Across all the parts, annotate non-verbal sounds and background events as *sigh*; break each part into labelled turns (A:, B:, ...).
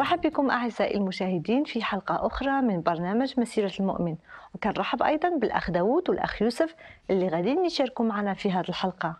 A: نرحب بكم أعزائي المشاهدين في حلقة أخرى من برنامج مسيرة المؤمن وكنرحب أيضا بالأخ داوود والأخ يوسف اللي غادي يشاركوا معنا في هذه الحلقة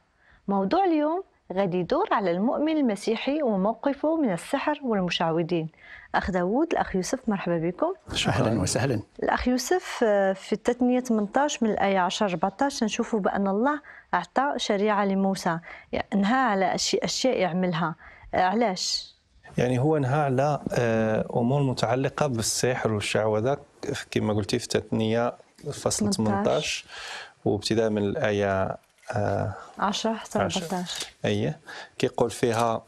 A: موضوع اليوم غادي يدور على المؤمن المسيحي وموقفه من السحر والمشعوذين أخ داوود الأخ يوسف مرحبا بكم
B: أهلا وسهلا
A: الأخ يوسف آه، في التثنية 18 من الآية 10 14 نشوفه بأن الله أعطى شريعة لموسى يعني أنها على أشياء يعملها آه، علاش؟
C: يعني هو نهى على آه، امور متعلقه بالسحر والشعوذه كما قلتي في تثنيه فصل 18 وابتداء من الايه
A: 10 آه، حتى 14
C: اي كيقول فيها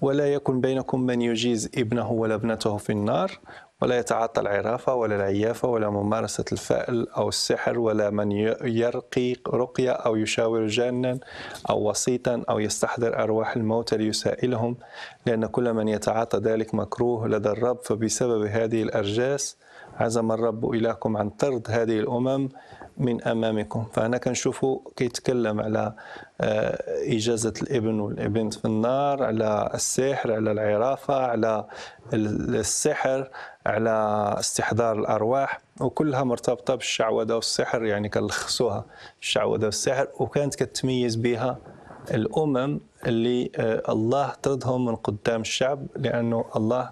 C: ولا يكن بينكم من يجيز ابنه ولا ابنته في النار ولا يتعاطى العرافة ولا العيافة ولا ممارسة الفأل أو السحر ولا من يرقي رقية أو يشاور جانا أو وسيطا أو يستحضر أرواح الموتى ليسائلهم لأن كل من يتعاطى ذلك مكروه لدى الرب فبسبب هذه الأرجاس عزم الرب إليكم عن طرد هذه الأمم من أمامكم فهنا كنشوفوا كيتكلم على آه، إجازة الابن والابنت في النار على السحر على العرافة على السحر على استحضار الارواح وكلها مرتبطه بالشعوذه والسحر يعني كنلخصوها الشعوذه والسحر وكانت كتميز بها الامم اللي آه، الله طردهم من قدام الشعب لانه الله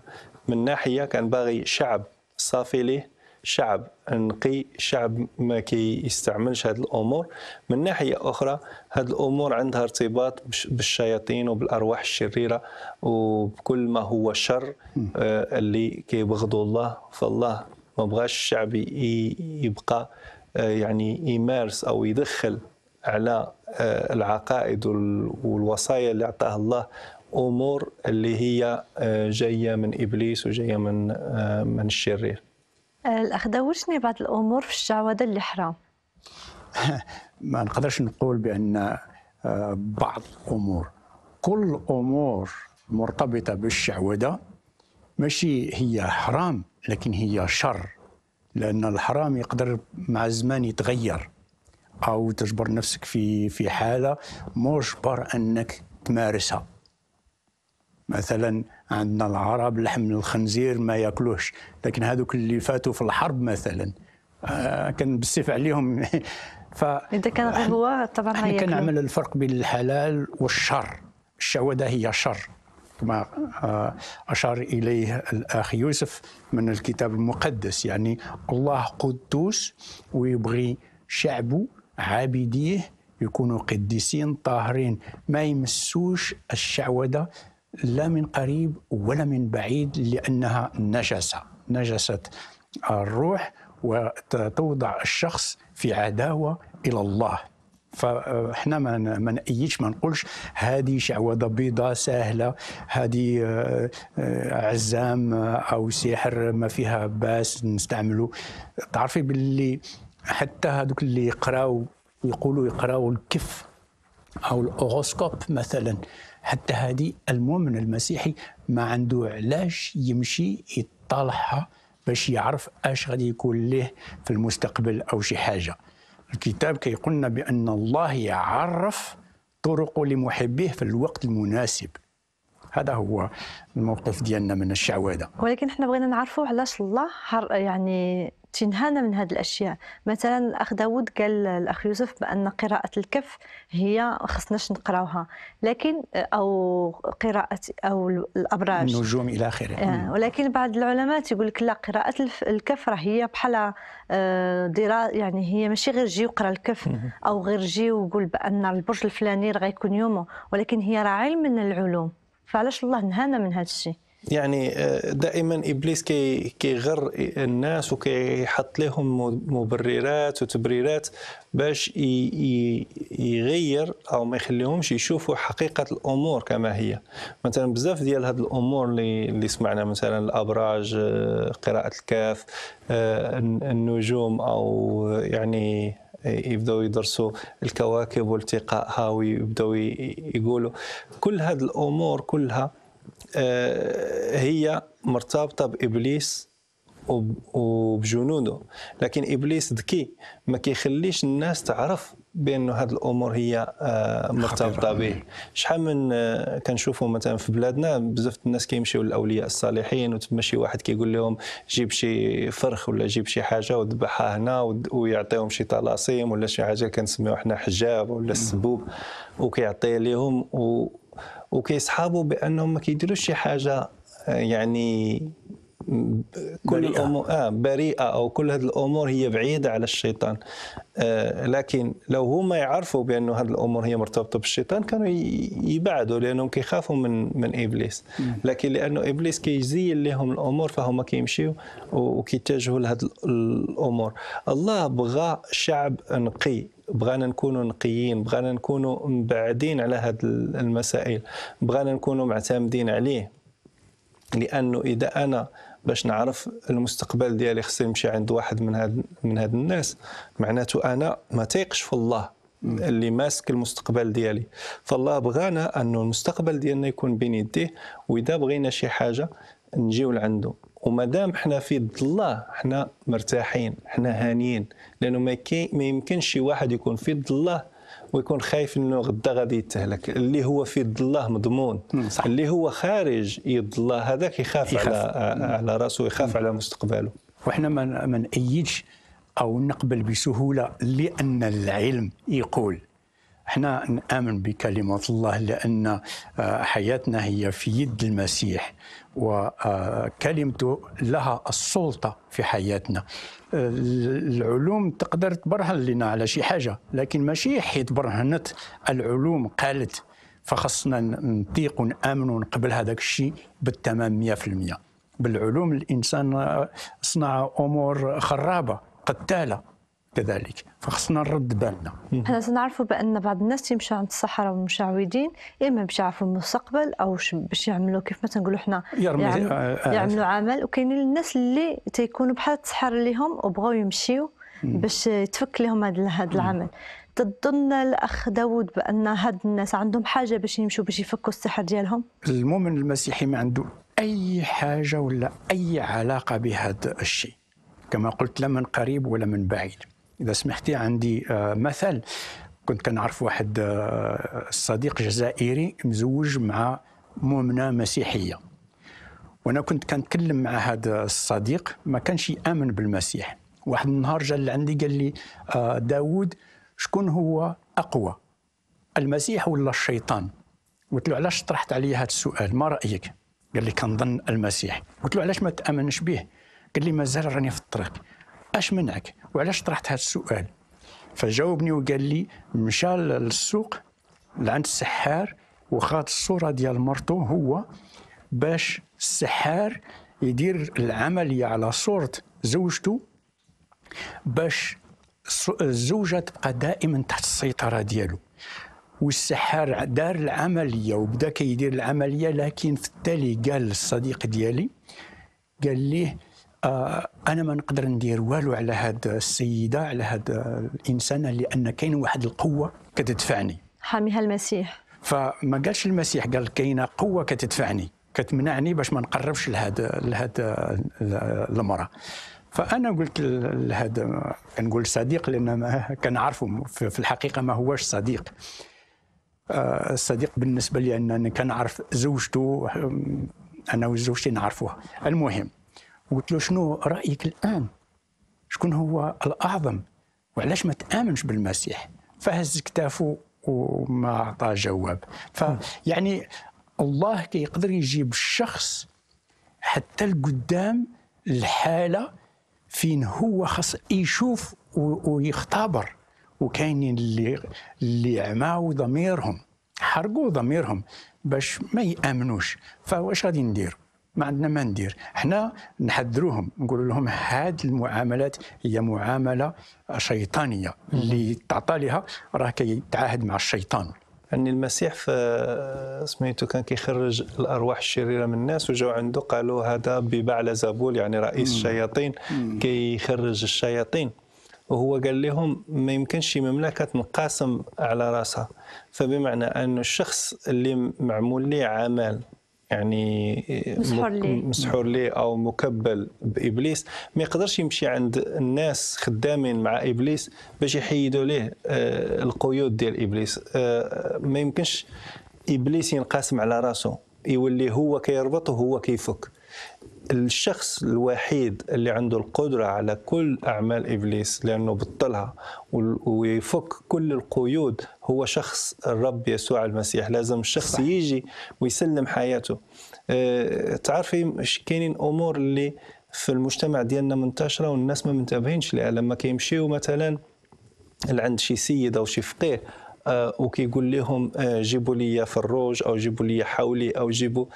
C: من ناحيه كان باغي شعب صافي ليه شعب نقي شعب ما كيستعملش هذه الامور من ناحيه اخرى هذه الامور عندها ارتباط بالشياطين وبالارواح الشريره وبكل ما هو شر آه، اللي كيبغضوا الله فالله ما بغاش الشعب يبقى آه، يعني يمارس او يدخل على آه، العقائد والوصايا اللي اعطاها الله امور اللي هي جايه من ابليس
B: وجايه من من الشرير
A: الاخ دوشني بعض الامور في الشعوذه اللي حرام
B: *laughs* ما نقدرش نقول بان آه، بعض الامور كل امور مرتبطه بالشعوذه ماشي هي حرام لكن هي شر لان الحرام يقدر مع الزمان يتغير او تجبر نفسك في في حاله مجبر انك تمارسها مثلا عندنا العرب لحم الخنزير ما ياكلوش لكن هذوك اللي فاتوا في الحرب مثلا آه، كان بالسيف عليهم *laughs* ف اذا
A: كان غير هو طبعا احنا كنعمل
B: الفرق بين الحلال والشر الشواذه هي شر كما آه، أشار إليه الأخ يوسف من الكتاب المقدس يعني الله قدوس ويبغي شعبه عابديه يكونوا قديسين طاهرين ما يمسوش الشعوذة لا من قريب ولا من بعيد لأنها نجسة نجسة الروح وتوضع الشخص في عداوة إلى الله فاحنا ما ما نأيدش ما نقولش هذه شعوذه بيضاء سهله هذه آه، آه، عزام او سحر ما فيها باس نستعملوا تعرفي باللي حتى هذوك اللي يقراو يقولوا يقراو الكف او الاوروسكوب مثلا حتى هذه المؤمن المسيحي ما عنده علاش يمشي يطالعها باش يعرف اش غادي يكون ليه في المستقبل او شي حاجه الكتاب كيقولنا بان الله يعرف طرقه لمحبيه في الوقت المناسب هذا هو الموقف ديالنا من الشعوذه
A: ولكن حنا بغينا نعرفوا علاش الله يعني تنهانا من هذه الاشياء مثلا الاخ داود قال الاخ يوسف بان قراءه الكف هي خصناش نقراوها لكن او قراءه او الابراج النجوم
B: الى اخره يعني
A: ولكن بعض العلماء تيقول لك لا قراءه الكف راه هي بحال آه، يعني هي ماشي غير جي وقرا الكف او غير جي وقول بان البرج الفلاني راه غيكون يومه ولكن هي راه علم من العلوم فعلاش الله نهانا من هذا الشيء
C: يعني آه، دائما ابليس كي كيغر الناس وكيحط لهم مبررات وتبريرات باش يغير او ما يخليهمش يشوفوا حقيقه الامور كما هي مثلا بزاف ديال هاد الامور اللي اللي سمعنا مثلا الابراج آه، قراءه الكاف آه، النجوم او يعني يبداو يدرسوا الكواكب والتقائها ويبداو يقولوا كل هذه الامور كلها آه، هي مرتبطه بابليس وبجنوده لكن ابليس ذكي ما كيخليش الناس تعرف بانه هذه الامور هي آه، مرتبطه به شحال من آه، كنشوفوا مثلا في بلادنا بزاف الناس كيمشيو للاولياء الصالحين وتما شي واحد كيقول لهم جيب شي فرخ ولا جيب شي حاجه وذبحها هنا ويعطيهم شي طلاسيم ولا شي حاجه كنسميوها حنا حجاب ولا السبوب وكيعطي لهم وكيصحابوا بانهم ما كيديروش شي حاجه آه، يعني كل بريئة. الامور اه بريئه او كل هذه الامور هي بعيده على الشيطان آه لكن لو هما يعرفوا بانه هذه الامور هي مرتبطه بالشيطان كانوا يبعدوا لانهم كيخافوا من من ابليس لكن لانه ابليس كيزين لهم الامور فهم كيمشيو وكيتجهوا لهذه الامور الله بغى شعب نقي بغانا نكونوا نقيين بغانا نكونوا مبعدين على هذه المسائل بغانا نكونوا معتمدين عليه لانه اذا انا باش نعرف المستقبل ديالي خصني نمشي عند واحد من هاد من هاد الناس معناته انا ما تيقش في الله اللي ماسك المستقبل ديالي فالله بغانا انه المستقبل ديالنا يكون بين يديه واذا بغينا شي حاجه نجيو لعنده ومادام حنا في يد الله حنا مرتاحين حنا هانيين لانه ما, ما يمكنش شي واحد يكون في يد الله ويكون خايف انه غدا غادي يتهلك اللي هو في يد الله مضمون صح. اللي هو خارج يد الله هذاك يخاف, يخاف على مم. على
B: راسه ويخاف مم. على مستقبله وحنا ما نأيدش او نقبل بسهوله لان العلم يقول احنا نآمن بكلمة الله لأن آه، حياتنا هي في يد المسيح وكلمته آه، لها السلطة في حياتنا آه، العلوم تقدر تبرهن لنا على شي حاجة لكن ماشي حيت برهنت العلوم قالت فخصنا نطيق ونآمن ونقبل هذاك الشيء بالتمام 100% بالعلوم الإنسان صنع أمور خرابة قتالة كذلك فخصنا نرد بالنا
A: حنا تنعرفوا بان بعض الناس يمشوا عند الصحراء والمشعوذين اما باش يعرفوا المستقبل او باش يعملوا كيف ما تنقولوا حنا يعملوا, آه يعملوا عمل وكاينين الناس اللي تيكونوا بحال التسحر لهم وبغاو يمشيو باش يتفك لهم هذا العمل تظن الاخ داوود بان هاد الناس عندهم حاجه باش يمشوا باش يفكوا السحر ديالهم
B: المؤمن المسيحي ما عنده اي حاجه ولا اي علاقه بهذا الشيء كما قلت لا من قريب ولا من بعيد اذا سمحتي عندي آه، مثل كنت كنعرف واحد آه، صديق جزائري مزوج مع مؤمنه مسيحيه وانا كنت كنتكلم مع هذا الصديق ما كانش يامن بالمسيح واحد النهار جا لعندي قال لي آه، داوود شكون هو اقوى المسيح ولا الشيطان قلت له علاش طرحت علي هذا السؤال ما رايك قال لي كنظن المسيح قلت له علاش ما تامنش به قال لي مازال راني في الطريق اش منعك وعلاش طرحت هذا السؤال فجاوبني وقال لي مشى للسوق لعند السحار وخاد الصوره ديال مرته هو باش السحار يدير العمليه على صوره زوجته باش الزوجه تبقى دائما تحت السيطره ديالو والسحار دار العمليه وبدا كيدير العمليه لكن في التالي قال للصديق ديالي قال ليه آه، انا ما نقدر ندير والو على هاد السيده على هاد الانسان لان كاين واحد القوه كتدفعني
A: حاميها المسيح
B: فما قالش المسيح قال كاينه قوه كتدفعني كتمنعني باش ما نقربش لهاد لهاد المراه فانا قلت لهاد كنقول صديق لان كنعرفه في الحقيقه ما هواش صديق آه، الصديق بالنسبه لي انني كنعرف زوجته انا وزوجتي نعرفوها المهم قلت له شنو رايك الان شكون هو الاعظم وعلاش ما تامنش بالمسيح فهز كتافه وما اعطى جواب فيعني الله كيقدر كي يجيب الشخص حتى لقدام الحاله فين هو خاص يشوف ويختبر وكاينين اللي اللي عماو ضميرهم حرقوا ضميرهم باش ما يامنوش فواش غادي نديروا ما عندنا ما ندير حنا نحذروهم نقول لهم هذه المعاملات هي معامله شيطانيه اللي تعطى لها راه كيتعاهد مع الشيطان
C: ان المسيح ف آه، سميتو كان كيخرج الارواح الشريره من الناس وجاو عنده قالوا هذا بباع زابول يعني رئيس الشياطين كيخرج الشياطين وهو قال لهم ما يمكنش مملكه تنقاسم على راسها فبمعنى أن الشخص اللي معمول ليه عمل يعني مسحور ليه مسحور لي او مكبل بابليس ما يقدرش يمشي عند الناس خدامين مع ابليس باش يحيدوا ليه آه، القيود ديال ابليس آه، ما يمكنش ابليس ينقسم على راسه يولي هو كيربط وهو كيفك الشخص الوحيد اللي عنده القدرة على كل أعمال إبليس لأنه بطلها ويفك كل القيود هو شخص الرب يسوع المسيح لازم الشخص صح. يجي ويسلم حياته آه، تعرفي كاينين أمور اللي في المجتمع ديالنا منتشرة والناس ما منتبهينش لها لما كيمشيو مثلا لعند شي سيد أو شي فقيه آه، وكيقول لهم آه، جيبوا لي فروج او جيبوا لي حولي او جيبوا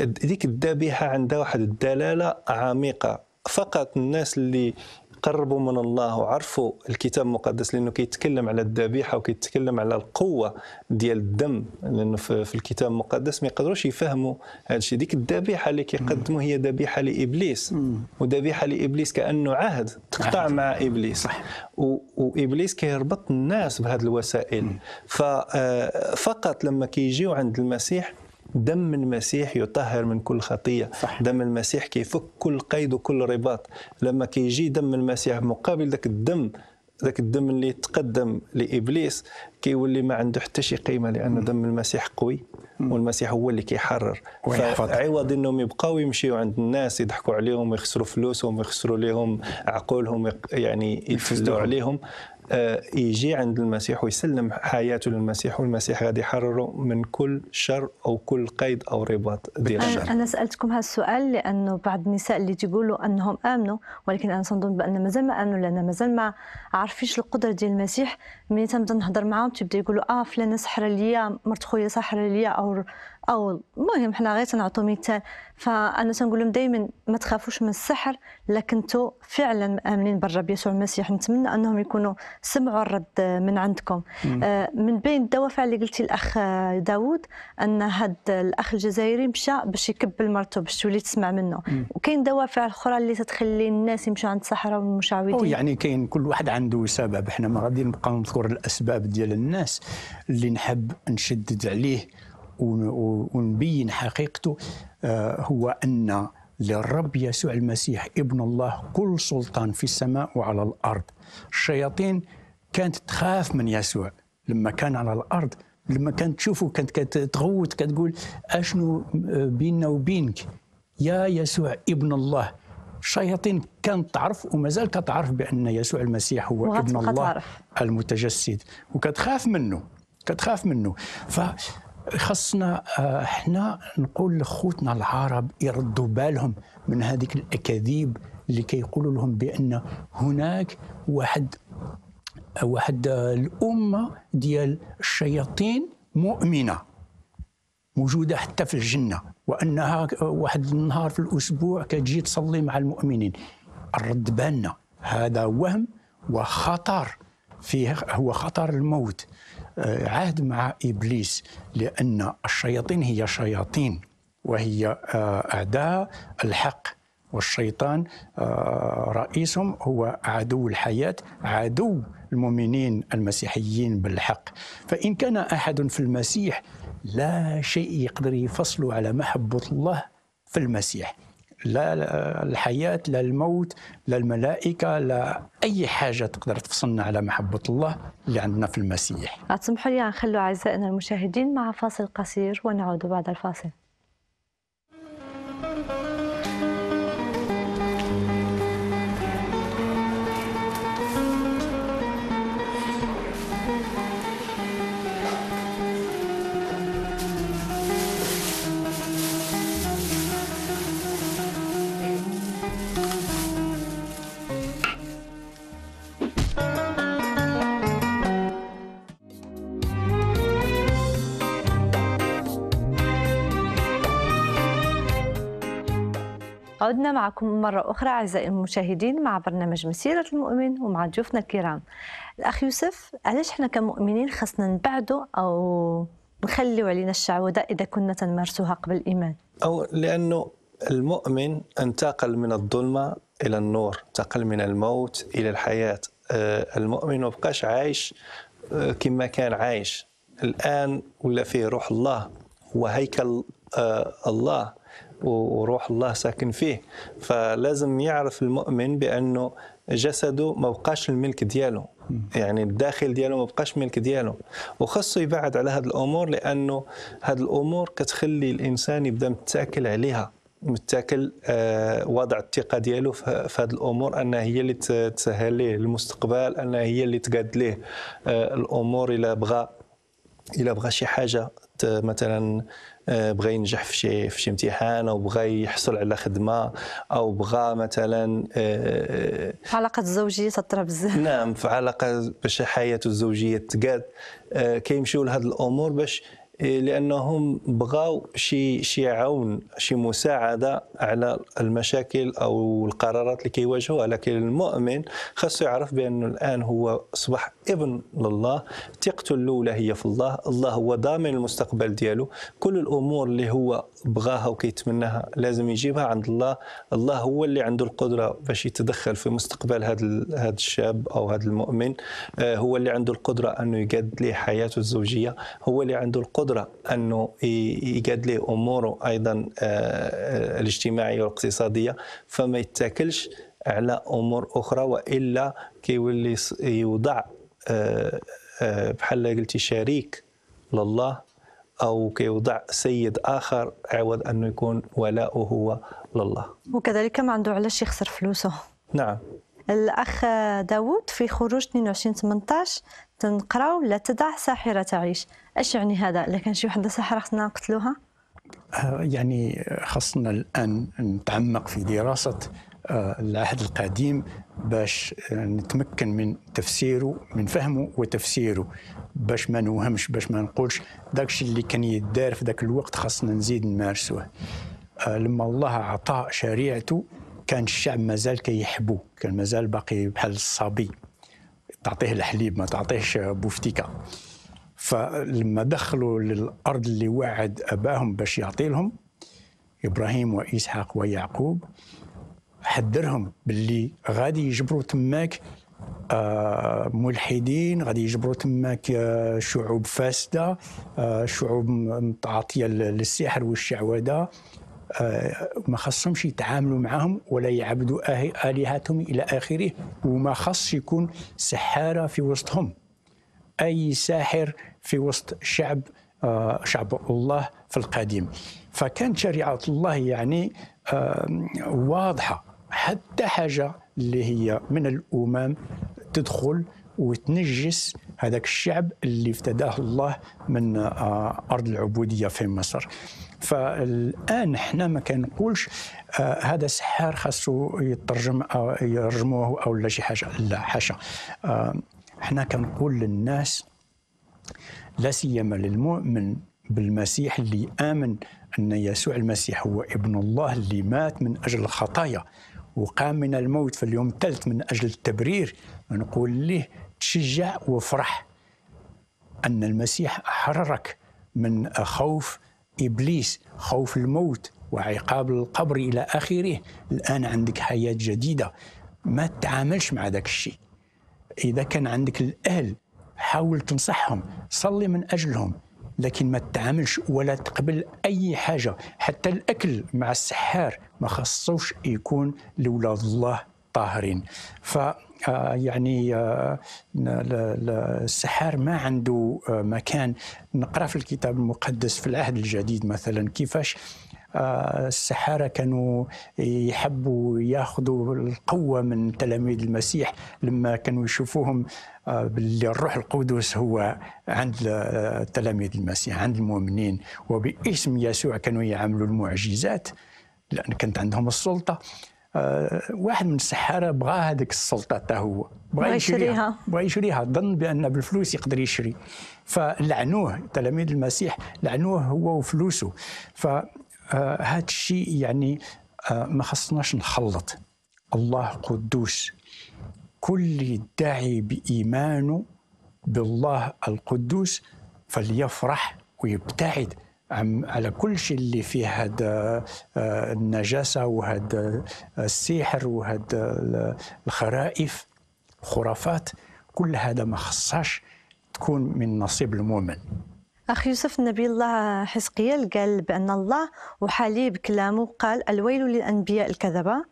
C: ديك الذبيحه عندها واحد الدلاله عميقه فقط الناس اللي قربوا من الله وعرفوا الكتاب المقدس لانه كيتكلم على الذبيحه وكيتكلم على القوه ديال الدم لانه في الكتاب المقدس ما يقدروش يفهموا هذا الشيء ديك الذبيحه اللي كيقدموا هي ذبيحه لابليس وذبيحه لابليس كانه عهد تقطع عهد. مع ابليس صح. وابليس كيربط الناس بهذه الوسائل آه، فقط لما كيجيو عند المسيح دم المسيح يطهر من كل خطيه صح. دم المسيح كيفك كل قيد وكل رباط لما كيجي دم المسيح مقابل ذاك الدم ذاك الدم اللي تقدم لابليس كيولي ما عنده حتى شي قيمه لان دم المسيح قوي والمسيح هو اللي كيحرر عوض انهم يبقاو يمشيوا عند الناس يضحكوا عليهم ويخسروا فلوسهم ويخسروا لهم عقولهم يعني يتفلوا عليهم آه، يجي عند المسيح ويسلم حياته للمسيح والمسيح غادي يحرره من كل شر او كل قيد او رباط ديال الشر
A: انا سالتكم هذا السؤال لانه بعض النساء اللي تيقولوا انهم امنوا ولكن انا تنظن بان مازال ما امنوا لان مازال ما عارفينش القدره ديال المسيح ملي تنبدا نهضر معاهم تيبدا يقولوا اه فلانه سحر ليا مرت خويا سحر ليا او او المهم حنا غير تنعطو مثال فانا تنقول لهم دائما ما تخافوش من السحر لكن انتم فعلا مامنين بالرب يسوع المسيح نتمنى انهم يكونوا سمعوا الرد من عندكم آه من بين الدوافع اللي قلتي الاخ داوود ان هاد الاخ الجزائري مشى باش يكبل مرته باش تولي تسمع منه وكاين دوافع اخرى اللي تتخلي الناس يمشوا عند الصحراء والمشعوذين
B: يعني كاين كل واحد عنده سبب احنا ما غادي نبقاو نذكر الاسباب ديال الناس اللي نحب نشدد عليه ونبين حقيقته آه، هو أن للرب يسوع المسيح ابن الله كل سلطان في السماء وعلى الأرض الشياطين كانت تخاف من يسوع لما كان على الأرض لما كانت تشوفه كانت كتغوت كتقول أشنو آه، بيننا وبينك يا يسوع ابن الله الشياطين كانت تعرف ومازال كتعرف بأن يسوع المسيح هو ابن الله تعرف. المتجسد وكتخاف منه كتخاف منه ف خصنا آه، احنا نقول لخوتنا العرب يردوا بالهم من هذيك الاكاذيب اللي كيقولوا لهم بان هناك واحد واحد آه، الامه ديال الشياطين مؤمنه موجوده حتى في الجنه وانها واحد النهار في الاسبوع كتجي تصلي مع المؤمنين الرد بالنا هذا وهم وخطر فيه هو خطر الموت عهد مع ابليس لان الشياطين هي شياطين وهي آه، اعداء الحق والشيطان آه، رئيسهم هو عدو الحياه عدو المؤمنين المسيحيين بالحق فان كان احد في المسيح لا شيء يقدر يفصله على محبه الله في المسيح لا الحياة لا الموت لا الملائكة لا أي حاجة تقدر تفصلنا على محبة الله اللي عندنا في المسيح
A: أتسمحوا لي نخلوا أعزائنا المشاهدين مع فاصل قصير ونعود بعد الفاصل عدنا معكم مرة أخرى أعزائي المشاهدين مع برنامج مسيرة المؤمن ومع ضيوفنا الكرام الأخ يوسف علاش حنا كمؤمنين خاصنا نبعدوا أو نخليوا علينا الشعوذة إذا كنا تنمارسوها قبل الإيمان
C: أو لأنه المؤمن انتقل من الظلمة إلى النور انتقل من الموت إلى الحياة آه، المؤمن ما بقاش عايش آه، كما كان عايش الآن ولا فيه روح الله وهيكل آه، الله وروح الله ساكن فيه فلازم يعرف المؤمن بانه جسده ما بقاش الملك دياله يعني الداخل دياله ما بقاش ملك دياله وخصو يبعد على هذه الامور لانه هذه الامور كتخلي الانسان يبدا متاكل عليها متاكل آه، وضع الثقه ديالو في هذه الامور انها هي اللي تسهل ليه المستقبل انها هي اللي تقاد ليه آه، الامور الى بغى الى بغى شي حاجه مثلا آه، بغى ينجح في شي في شي امتحان او بغى يحصل على خدمه او بغى مثلا آه، في علاقه الزوجيه تطرى بزاف *laughs* نعم في علاقه باش حياته الزوجيه تقاد آه، كيمشيو لهاد الامور باش لانهم بغاو شي شي عون شي مساعده على المشاكل او القرارات اللي كيواجهوها لكن المؤمن خاصو يعرف بانه الان هو اصبح ابن لله ثقته الاولى هي في الله الله هو ضامن المستقبل ديالو كل الامور اللي هو بغاها وكيتمناها لازم يجيبها عند الله الله هو اللي عنده القدره باش يتدخل في مستقبل هذا هذا الشاب او هذا المؤمن آه، هو اللي عنده القدره انه يقاد ليه حياته الزوجيه هو اللي عنده القدره انه يقاد ليه اموره ايضا آه، آه، الاجتماعيه والاقتصاديه فما يتاكلش على امور اخرى والا كيولي يوضع آه، آه، بحال قلتي شريك لله او كيوضع سيد اخر عوض انه يكون ولاؤه هو لله
A: وكذلك ما عنده علاش يخسر فلوسه نعم الاخ داوود في خروج 22 18 تنقراو لا تدع ساحره تعيش اش يعني هذا الا كان شي وحده ساحره خصنا نقتلوها
B: آه، يعني خصنا الان نتعمق في دراسه العهد القديم باش نتمكن من تفسيره من فهمه وتفسيره باش ما نوهمش باش ما نقولش داكشي اللي كان يدار في ذاك الوقت خاصنا نزيد نمارسوه آه، لما الله عطى شريعته كان الشعب مازال كيحبو كان مازال باقي بحال الصبي تعطيه الحليب ما تعطيهش بوفتيكا فلما دخلوا للارض اللي وعد اباهم باش يعطي لهم ابراهيم واسحاق ويعقوب حذرهم باللي غادي يجبروا تماك آه ملحدين غادي يجبروا تماك آه شعوب فاسده آه شعوب متعاطيه للسحر والشعوذه آه، ما خصهمش يتعاملوا معهم ولا يعبدوا آه-، الهتهم الى اخره وما خص يكون سحاره في وسطهم اي ساحر في وسط شعب آه، شعب الله في القديم فكان شريعه الله يعني واضحه حتى حاجه اللي هي من الامم تدخل وتنجس هذاك الشعب اللي افتداه الله من آه، ارض العبوديه في مصر فالان حنا ما كنقولش آه، هذا سحار خاصو يترجم او آه، يرجموه او لا شي حاجه لا حاشا احنا حنا كنقول للناس لا سيما للمؤمن بالمسيح اللي امن ان يسوع المسيح هو ابن الله اللي مات من اجل الخطايا وقام من الموت في اليوم الثالث من أجل التبرير نقول له تشجع وافرح أن المسيح حررك من خوف إبليس خوف الموت وعقاب القبر إلى آخره الآن عندك حياة جديدة ما تتعاملش مع ذاك الشيء إذا كان عندك الأهل حاول تنصحهم صلي من أجلهم لكن ما تتعاملش ولا تقبل اي حاجه حتى الاكل مع السحار ما خصوش يكون لولاد الله طاهرين ف آه، يعني آه، السحار ما عنده آه، مكان نقرا في الكتاب المقدس في العهد الجديد مثلا كيفاش السحارة كانوا يحبوا ياخذوا القوة من تلاميذ المسيح لما كانوا يشوفوهم آه، باللي الروح القدس هو عند آه، تلاميذ المسيح عند المؤمنين وباسم يسوع كانوا يعملوا المعجزات لأن كانت عندهم السلطة آه، واحد من السحارة بغى هذيك السلطة حتى هو بغى يشريها بغى يشريها ظن بأن بالفلوس يقدر يشري فلعنوه تلاميذ المسيح لعنوه هو وفلوسه ف هذا آه، الشيء يعني آه، ما خصناش نخلط الله قدوس كل داعي بإيمانه بالله القدوس فليفرح ويبتعد على كل شيء اللي فيه هذا آه، النجاسة وهذا السحر وهذا الخرائف خرافات كل هذا ما خصاش تكون من نصيب المؤمن
A: أخ يوسف نبي الله حزقيال قال بأن الله وحالي بكلامه قال الويل للأنبياء الكذبة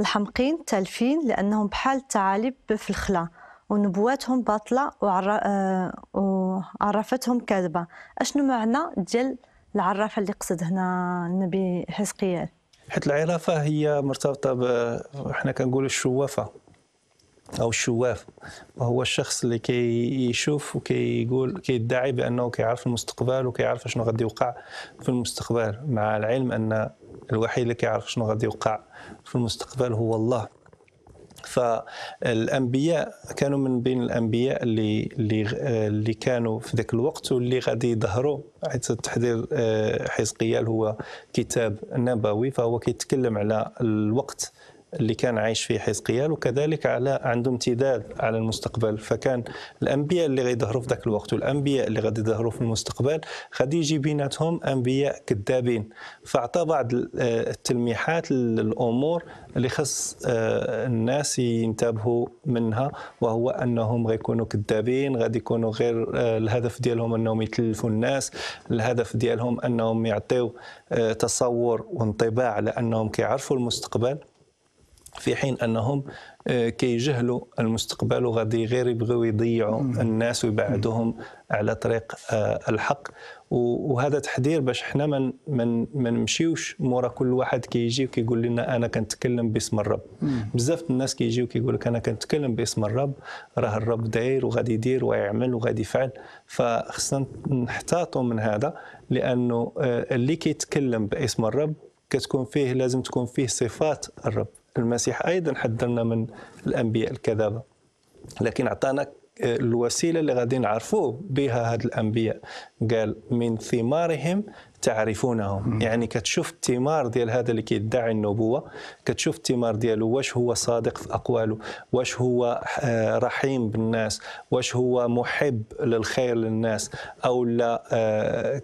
A: الحمقين التالفين لأنهم بحال الثعالب في الخلا ونبواتهم باطلة آه، وعرفتهم كاذبة أشنو معنى ديال العرافة اللي قصد هنا النبي حزقيال
C: حيت العرافة هي مرتبطة ب... احنا كنقولوا الشوافة او الشواف وهو الشخص اللي كيشوف كي وكيقول كيدعي بانه كيعرف المستقبل وكيعرف شنو غادي يوقع في المستقبل مع العلم ان الوحيد اللي كيعرف شنو غادي يوقع في المستقبل هو الله فالانبياء كانوا من بين الانبياء اللي اللي اللي كانوا في ذاك الوقت واللي غادي يظهروا حيث تحذير آه، حزقيال هو كتاب نبوي فهو كيتكلم على الوقت اللي كان عايش فيه حزقيال وكذلك على عنده امتداد على المستقبل فكان الانبياء اللي غيظهروا في ذاك الوقت والانبياء اللي غادي يظهروا في المستقبل غادي يجي بيناتهم انبياء كذابين فاعطى بعض آه، التلميحات للامور اللي خص آه، الناس ينتبهوا منها وهو انهم غيكونوا كذابين غادي يكونوا غير آه، الهدف ديالهم انهم يتلفوا الناس الهدف ديالهم انهم يعطيو تصور وانطباع على انهم كيعرفوا المستقبل في حين انهم آه، كيجهلوا المستقبل وغادي غير يبغيو يضيعوا الناس ويبعدوهم على طريق آه، الحق وهذا تحذير باش حنا ما من ما نمشيوش مورا كل واحد كيجي كي وكيقول لنا انا كنتكلم باسم الرب بزاف الناس كيجيو كي وكيقول لك انا كنتكلم باسم الرب راه الرب داير وغادي يدير ويعمل وغادي يفعل فخصنا نحتاطوا من هذا لانه آه، اللي كيتكلم باسم الرب كتكون فيه لازم تكون فيه صفات الرب المسيح أيضا حذرنا من الأنبياء الكذبة لكن أعطانا آه، الوسيلة اللي غادي نعرفوه بها هاد الأنبياء قال من ثمارهم تعرفونهم يعني كتشوف الثمار ديال هذا اللي كيدعي النبوه كتشوف الثمار ديالو واش هو صادق في اقواله واش هو آه، رحيم بالناس واش هو محب للخير للناس او لا آه،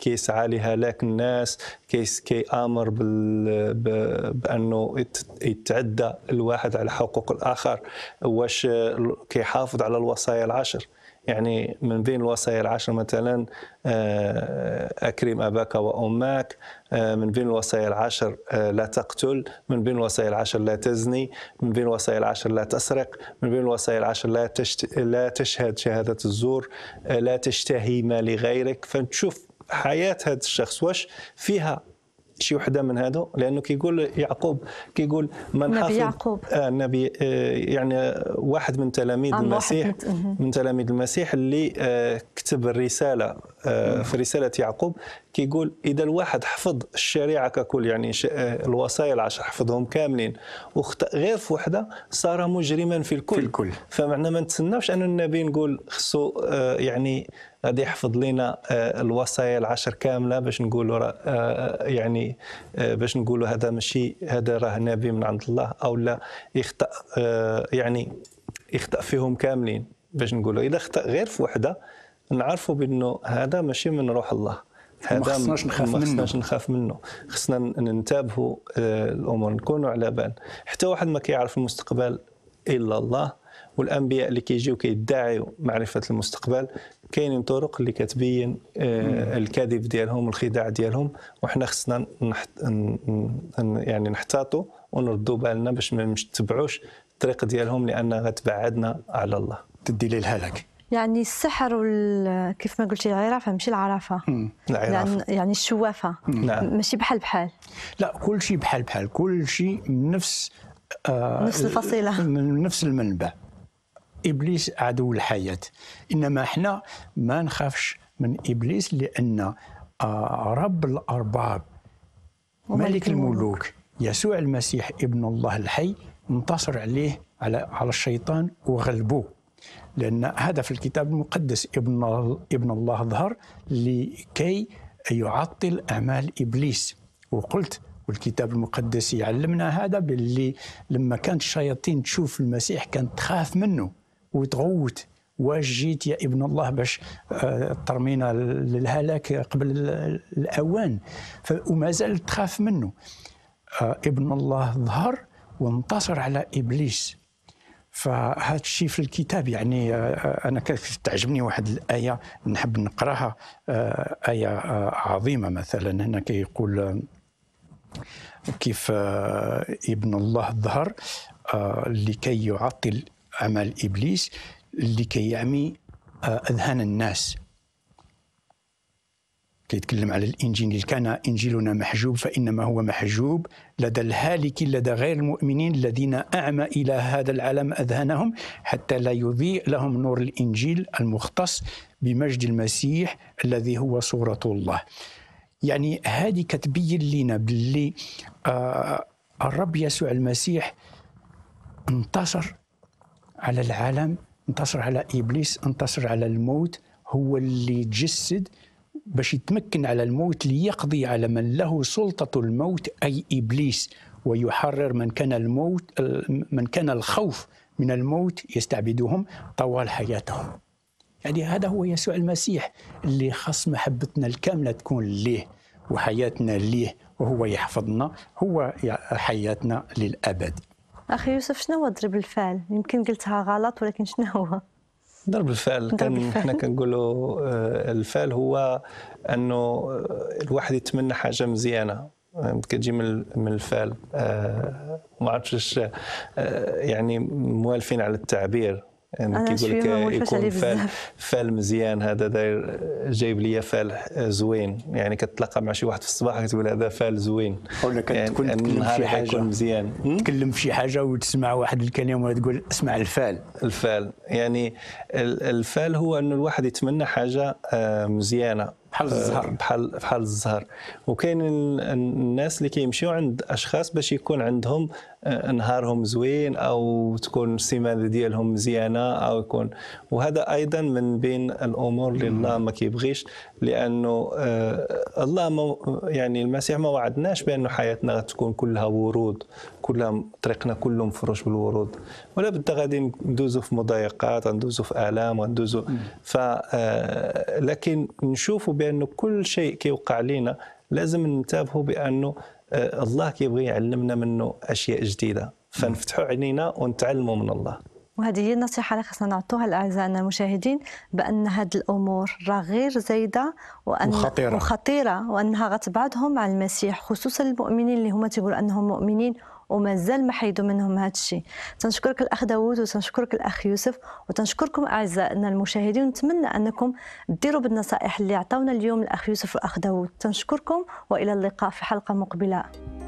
C: كيسعى لهلاك الناس كيامر بانه يتعدى الواحد على حقوق الاخر واش آه، كيحافظ على الوصايا العشر يعني من بين الوصايا العشر مثلا آه، أكرم أباك وأمك آه، من بين الوصايا العشر آه، لا تقتل من بين الوصايا العشر لا تزني من بين الوصايا العشر لا تسرق من بين الوصايا العشر لا, تشت... لا تشهد شهادة الزور لا تشتهي ما لغيرك فنشوف حياة هذا الشخص واش فيها شي وحده من هادو لانه كيقول يعقوب كيقول من نبي يعقوب آه نبي آه يعني واحد من تلاميذ آه، المسيح من تلاميذ المسيح اللي آه كتب الرساله آه، في رسالة يعقوب كيقول إذا الواحد حفظ الشريعة ككل يعني آه، الوصايا العشر حفظهم كاملين وخطأ غير في وحدة صار مجرما في الكل, في الكل. فمعنا ما نتسناوش أن النبي نقول خصو آه، يعني غادي يحفظ لنا الوصايا العشر كامله باش نقولوا يعني باش نقولوا هذا ماشي هذا راه نبي من عند الله او لا يخطا يعني يخطا فيهم كاملين باش نقولوا اذا خطا غير في وحده نعرفوا بانه هذا ماشي من روح الله هذا ما خصناش نخاف منه ما خصناش نخاف منه خصنا ننتبهوا آه، الامور نكونوا على بال حتى واحد ما كيعرف المستقبل الا الله والانبياء اللي كيجيو كيدعيوا معرفه المستقبل كاينين طرق اللي كتبين آه، الكذب ديالهم والخداع ديالهم وحنا خصنا نحت... يعني نحتاطوا ونردوا بالنا باش ما نتبعوش الطريق ديالهم لان غتبعدنا على الله تدي لي
B: الهلك
A: يعني السحر وال... كيف ما قلتي العرافه ماشي العرافه العرافه يعني الشوافه
B: نعم. ماشي بحال بحال لا كل شيء بحال بحال كل شيء من نفس آه نفس الفصيله من نفس المنبع ابليس عدو الحياه انما احنا ما نخافش من ابليس لان آه رب الارباب ملك الملوك يسوع المسيح ابن الله الحي انتصر عليه على على الشيطان وغلبوه لأن هدف الكتاب المقدس ابن ابن الله ظهر لكي يعطل أعمال إبليس وقلت والكتاب المقدس يعلمنا هذا باللي لما كانت الشياطين تشوف المسيح كانت تخاف منه وتغوت واش جيت يا ابن الله باش آه، ترمينا للهلاك قبل الاوان وما زالت تخاف منه آه، ابن الله ظهر وانتصر على ابليس فهذا الشيء في الكتاب يعني آه، آه، انا تعجبني واحد الايه نحب نقراها آه، ايه عظيمه مثلا هنا كيقول كيف ابن الله ظهر لكي يعطل عمل ابليس لكي يعمي اذهان الناس كيتكلم على الانجيل كان انجيلنا محجوب فانما هو محجوب لدى الهالك لدى غير المؤمنين الذين اعمى الى هذا العالم اذهانهم حتى لا يضيء لهم نور الانجيل المختص بمجد المسيح الذي هو صوره الله. يعني هذه كتبين لنا باللي آه الرب يسوع المسيح انتصر على العالم انتصر على ابليس انتصر على الموت هو اللي جسد باش يتمكن على الموت ليقضي على من له سلطة الموت أي إبليس ويحرر من كان الموت من كان الخوف من الموت يستعبدهم طوال حياتهم يعني هذا هو يسوع المسيح اللي خاص محبتنا الكاملة تكون ليه وحياتنا ليه وهو يحفظنا هو حياتنا للأبد
A: أخي يوسف شنو هو ضرب الفعل يمكن قلتها غلط ولكن شنو هو
C: ضرب الفعل كان حنا كنقولوا آه، الفعل هو انه آه، الواحد يتمنى حاجه مزيانه آه، كتجي من من الفعل ما عرفتش يعني موالفين على التعبير كي يعني يقول لك يكون فال فال مزيان هذا داير جايب لي فال زوين يعني كتلاقى مع شي واحد في الصباح كتقول هذا فال زوين ولا كتكون يعني تكلم في حاجه مزيان تكلم في شي حاجه وتسمع واحد الكلمه تقول اسمع الفال الفال يعني الفال هو انه الواحد يتمنى حاجه آه، مزيانه بحال آه، الزهر بحال بحال الزهر وكاين الناس اللي كيمشيو عند اشخاص باش يكون عندهم آه، نهارهم زوين او تكون السيمانه ديالهم مزيانه او يكون وهذا ايضا من بين الامور اللي الله ما كيبغيش لانه آه، الله مو يعني المسيح ما وعدناش بانه حياتنا غتكون كلها ورود كلها طريقنا كله مفروش بالورود ولا بد غادي ندوزو في مضايقات غندوزو في الام غندوزو ف آه، لكن نشوفوا بانه كل شيء كيوقع لينا لازم ننتبهوا بانه آه، الله كيبغي يعلمنا منه اشياء جديده فنفتحوا عينينا ونتعلموا من الله
A: وهذه هي النصيحه اللي خصنا نعطوها لاعزائنا المشاهدين بان هذه الامور راه غير زايده وان وخطيره وخطيره وانها غتبعدهم عن المسيح خصوصا المؤمنين اللي هما تيقولوا انهم مؤمنين ومازال ما حيدوا منهم هذا الشيء تنشكرك الاخ داوود وتنشكرك الاخ يوسف وتنشكركم اعزائنا المشاهدين ونتمنى انكم ديروا بالنصائح اللي عطاونا اليوم الاخ يوسف والاخ داوود تنشكركم والى اللقاء في حلقه مقبله